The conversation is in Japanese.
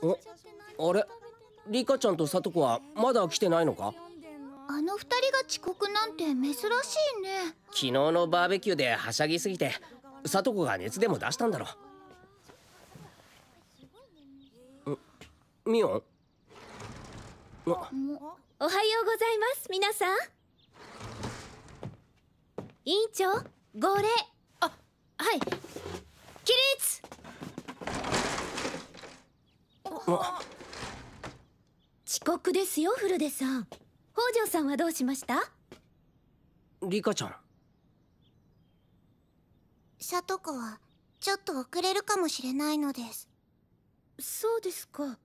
あれリカちゃんとサトコはまだ来てないのかあの二人が遅刻なんて珍しいね昨日のバーベキューではしゃぎすぎてサトコが熱でも出したんだろミオンおはようございます皆さん委員長号令遅刻ですよ古出さん北条さんはどうしましたリカちゃん里子はちょっと遅れるかもしれないのですそうですか